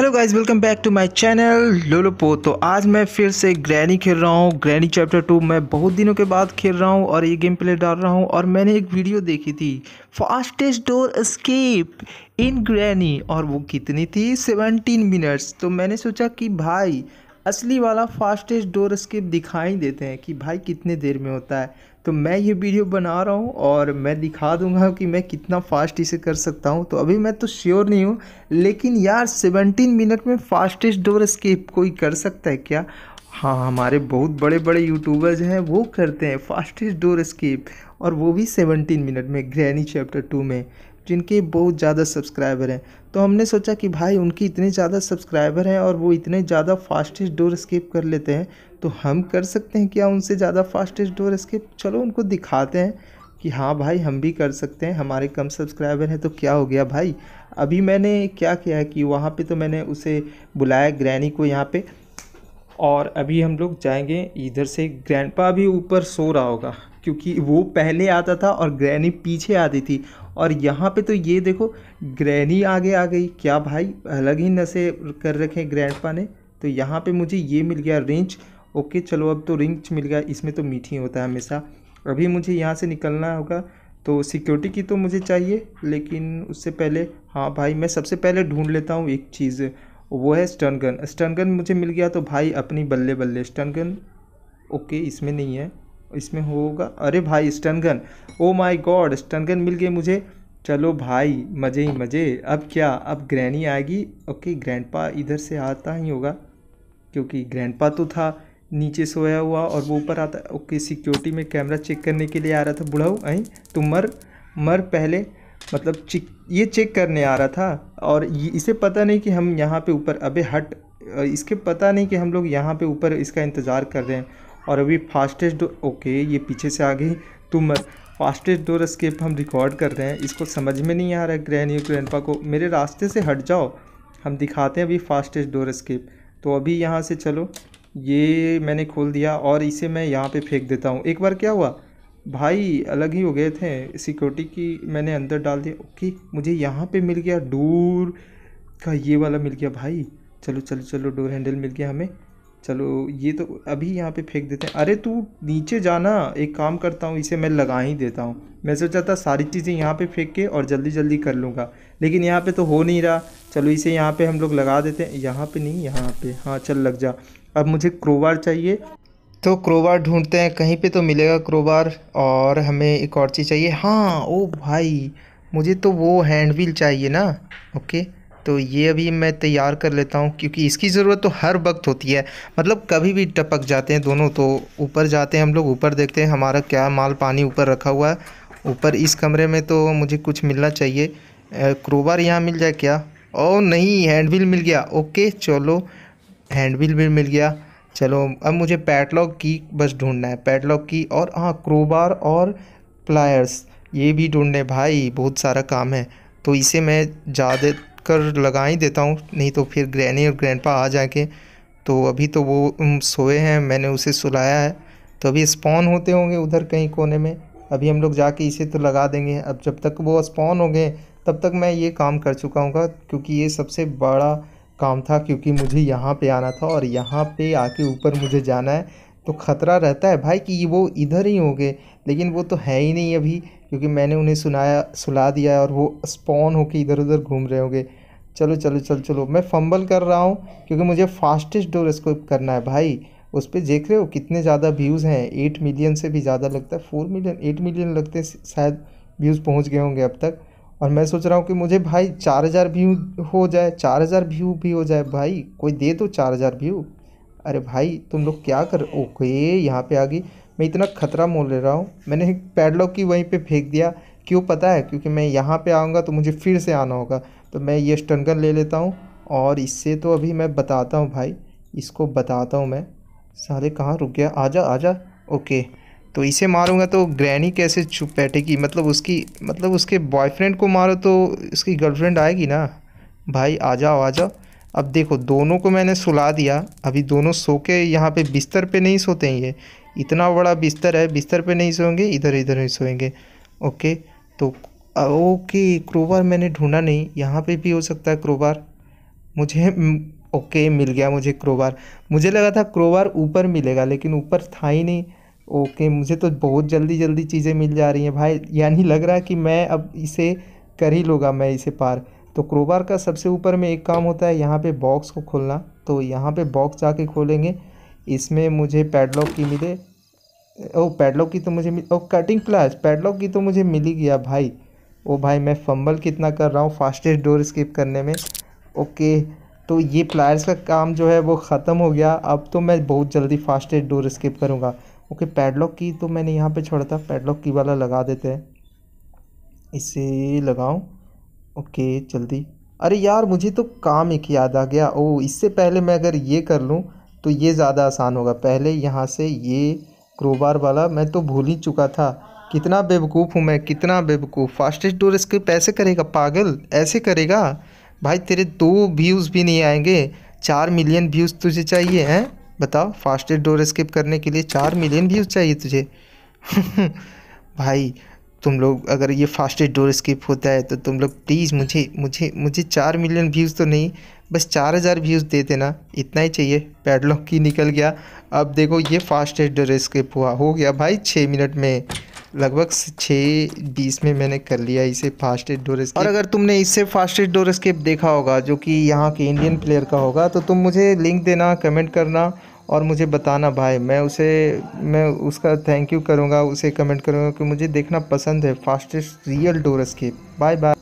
hello guys welcome back to my channel लोलोपो तो आज मैं फिर से ग्रैनी खेल रहा हूँ ग्रैनी चैप्टर टू मैं बहुत दिनों के बाद खेल रहा हूँ और ये गेम प्ले डाल रहा हूँ और मैंने एक वीडियो देखी थी fastest door escape in Granny और वो कितनी थी 17 मिनट्स तो मैंने सोचा कि भाई असली वाला फास्टेस्ट डोर स्किप दिखाई देते हैं कि भाई कितने देर में होता है तो मैं ये वीडियो बना रहा हूँ और मैं दिखा दूंगा कि मैं कितना फास्ट इसे कर सकता हूँ तो अभी मैं तो श्योर नहीं हूँ लेकिन यार 17 मिनट में फास्टेस्ट डोर स्किप कोई कर सकता है क्या हाँ हमारे बहुत बड़े बड़े यूट्यूबर्स हैं वो करते हैं फास्टेस्ट डोर स्केप और वो भी 17 मिनट में ग्रैनी चैप्टर टू में जिनके बहुत ज़्यादा सब्सक्राइबर हैं तो हमने सोचा कि भाई उनकी इतने ज़्यादा सब्सक्राइबर हैं और वो इतने ज़्यादा फास्टेस्ट डोर स्केप कर लेते हैं तो हम कर सकते हैं क्या उनसे ज़्यादा फास्टेस्ट डोर स्केप चलो उनको दिखाते हैं कि हाँ भाई हम भी कर सकते हैं हमारे कम सब्सक्राइबर हैं तो क्या हो गया भाई अभी मैंने क्या किया है कि वहाँ पे तो मैंने उसे बुलाया ग्रैनी को यहाँ पे और अभी हम लोग जाएंगे इधर से ग्रैंडपा भी ऊपर सो रहा होगा क्योंकि वो पहले आता था और ग्रैनी पीछे आती थी और यहाँ पे तो ये देखो ग्रैनी आगे आ गई क्या भाई अलग ही नशे कर रखे ग्रैंडपा ने तो यहाँ पे मुझे ये मिल गया रिंच ओके चलो अब तो रिंच मिल गया इसमें तो मीठी होता है हमेशा अभी मुझे यहाँ से निकलना होगा तो सिक्योरिटी की तो मुझे चाहिए लेकिन उससे पहले हाँ भाई मैं सबसे पहले ढूंढ लेता हूँ एक चीज़ वो है स्टनगन स्टनगन मुझे मिल गया तो भाई अपनी बल्ले बल्ले स्टनगन ओके इसमें नहीं है इसमें होगा अरे भाई stun gun oh my god stun gun मिल गया मुझे चलो भाई मज़े ही मज़े अब क्या अब ग्रैनी आएगी ओके ग्रैंडपा इधर से आता ही होगा क्योंकि ग्रैंडपा तो था नीचे सोया हुआ और वो ऊपर आता ओके सिक्योरिटी में कैमरा चेक करने के लिए आ रहा था बुढ़ाऊ आई तुम मर मर पहले मतलब चिक ये चेक करने आ रहा था और इसे पता नहीं कि हम यहाँ पे ऊपर अबे हट इसके पता नहीं कि हम लोग यहाँ पे ऊपर इसका इंतज़ार कर रहे हैं और अभी फास्टेस्ट ओके ये पीछे से आ गई तुम फास्टेस्ट डोर स्केप हम रिकॉर्ड कर रहे हैं इसको समझ में नहीं आ रहा है यू और ग्रैंडपा को मेरे रास्ते से हट जाओ हम दिखाते हैं अभी फास्टेस्ट डोर स्केप तो अभी यहाँ से चलो ये मैंने खोल दिया और इसे मैं यहाँ पे फेंक देता हूँ एक बार क्या हुआ भाई अलग ही हो गए थे सिक्योरिटी की मैंने अंदर डाल दिया ओके मुझे यहाँ पे मिल गया डोर का ये वाला मिल गया भाई चलो चलो चलो डोर हैंडल मिल गया हमें चलो ये तो अभी यहाँ पे फेंक देते हैं अरे तू नीचे जाना एक काम करता हूँ इसे मैं लगा ही देता हूँ मैं सोचा था सारी चीज़ें यहाँ पे फेंक के और जल्दी जल्दी कर लूँगा लेकिन यहाँ पे तो हो नहीं रहा चलो इसे यहाँ पे हम लोग लगा देते हैं यहाँ पे नहीं यहाँ पे हाँ चल लग जा अब मुझे क्रोवार चाहिए तो क्रोबार ढूंढते हैं कहीं पे तो मिलेगा क्रोबार और हमें एक और चीज़ चाहिए हाँ ओ भाई मुझे तो वो हैंड व्हील चाहिए ना ओके तो ये अभी मैं तैयार कर लेता हूँ क्योंकि इसकी ज़रूरत तो हर वक्त होती है मतलब कभी भी टपक जाते हैं दोनों तो ऊपर जाते हैं हम लोग ऊपर देखते हैं हमारा क्या माल पानी ऊपर रखा हुआ है ऊपर इस कमरे में तो मुझे कुछ मिलना चाहिए क्रोबार यहाँ मिल जाए क्या ओ नहीं हैंड व्हील मिल गया ओके चलो हैंड व्हील भी मिल गया चलो अब मुझे पैटलॉग की बस ढूंढना है पैटलॉग की और हाँ क्रोबार और प्लायर्स ये भी ढूंढने भाई बहुत सारा काम है तो इसे मैं ज़्यादा कर लगा ही देता हूँ नहीं तो फिर ग्रैनी और ग्रैंडपा आ जाके तो अभी तो वो सोए हैं मैंने उसे सुलाया है तो अभी स्पॉन होते होंगे उधर कहीं कोने में अभी हम लोग जाके इसे तो लगा देंगे अब जब तक वो स्पॉन हो गए तब तक मैं ये काम कर चुका हूँ क्योंकि ये सबसे बड़ा काम था क्योंकि मुझे यहाँ पे आना था और यहाँ पे आके ऊपर मुझे जाना है तो ख़तरा रहता है भाई कि वो इधर ही होंगे लेकिन वो तो है ही नहीं अभी क्योंकि मैंने उन्हें सुनाया सुला दिया है और वो स्पॉन होके इधर उधर घूम रहे होंगे चलो चलो चलो चलो मैं फंबल कर रहा हूँ क्योंकि मुझे फास्टेस्ट डोर स्कोप करना है भाई उस पर देख रहे हो कितने ज़्यादा व्यूज़ हैं एट मिलियन से भी ज़्यादा लगता है फोर मिलियन एट मिलियन लगते शायद व्यूज़ पहुँच गए होंगे अब तक और मैं सोच रहा हूँ कि मुझे भाई चार हज़ार व्यू हो जाए चार हज़ार व्यू भी हो जाए भाई कोई दे दो तो चार हज़ार व्यू अरे भाई तुम लोग क्या कर ओके यहाँ पे आ गई मैं इतना खतरा मोल ले रहा हूँ मैंने पैडलॉक की वहीं पे फेंक दिया क्यों पता है क्योंकि मैं यहाँ पे आऊँगा तो मुझे फिर से आना होगा तो मैं ये स्टनगन ले लेता हूँ और इससे तो अभी मैं बताता हूँ भाई इसको बताता हूँ मैं सारे कहाँ रुक गया आ जा ओके तो इसे मारूंगा तो ग्रैनी कैसे छुप बैठेगी मतलब उसकी मतलब उसके बॉयफ्रेंड को मारो तो उसकी गर्लफ्रेंड आएगी ना भाई आ जाओ आ जाओ अब देखो दोनों को मैंने सुला दिया अभी दोनों सो के यहाँ पे बिस्तर पे नहीं सोते हैं ये इतना बड़ा बिस्तर है बिस्तर पे नहीं सोएंगे इधर इधर ही सोएंगे ओके तो ओके क्रोबार मैंने ढूंढा नहीं यहाँ पे भी हो सकता है क्रोबार मुझे ओके मिल गया मुझे क्रोबार मुझे लगा था क्रोबार ऊपर मिलेगा लेकिन ऊपर था ही नहीं ओके मुझे तो बहुत जल्दी जल्दी चीज़ें मिल जा रही हैं भाई यानी लग रहा है कि मैं अब इसे कर ही लूँगा मैं इसे पार तो क्रोबार का सबसे ऊपर में एक काम होता है यहाँ पे बॉक्स को खोलना तो यहाँ पे बॉक्स जाके खोलेंगे इसमें मुझे पैडलॉक की मिले ओ पैडलॉक की तो मुझे मिल ओ कटिंग प्लास पैडलॉक की तो मुझे मिल ही गया भाई ओ भाई मैं फंबल कितना कर रहा हूँ फास्टेस्ट डोर स्किप करने में ओके तो ये प्लायर्स का काम जो है वो ख़त्म हो गया अब तो मैं बहुत जल्दी फास्टेस्ट डोर स्किप करूँगा ओके पैडलॉक की तो मैंने यहाँ पे छोड़ा था पैडलॉक की वाला लगा देते हैं इसे लगाऊँ ओके जल्दी अरे यार मुझे तो काम एक याद आ गया ओ इससे पहले मैं अगर ये कर लूँ तो ये ज़्यादा आसान होगा पहले यहाँ से ये क्रोबार वाला मैं तो भूल ही चुका था कितना बेवकूफ़ हूँ मैं कितना बेवकूफ़ फास्टेस्ट डोर स्किप ऐसे करेगा पागल ऐसे करेगा भाई तेरे दो व्यूज़ भी नहीं आएंगे चार मिलियन व्यूज़ तुझे चाहिए हैं बताओ फास्टेस्ट डोर स्किप करने के लिए चार मिलियन व्यूज़ चाहिए तुझे भाई तुम लोग अगर ये फास्टेस्ट डोर स्किप होता है तो तुम लोग प्लीज़ मुझे मुझे मुझे चार मिलियन व्यूज़ तो नहीं बस चार हज़ार व्यूज़ दे देना इतना ही चाहिए पैडलॉक की निकल गया अब देखो ये फास्टेस्ट डोर स्किप हुआ हो गया भाई छः मिनट में लगभग छः बीस में मैंने कर लिया इसे फास्टेस्ट डोर स्केप और अगर तुमने इससे फास्टेस्ट डोर स्किप देखा होगा जो कि यहाँ के इंडियन प्लेयर का होगा तो तुम मुझे लिंक देना कमेंट करना और मुझे बताना भाई मैं उसे मैं उसका थैंक यू करूँगा उसे कमेंट करूँगा कि मुझे देखना पसंद है fastest real door escape bye bye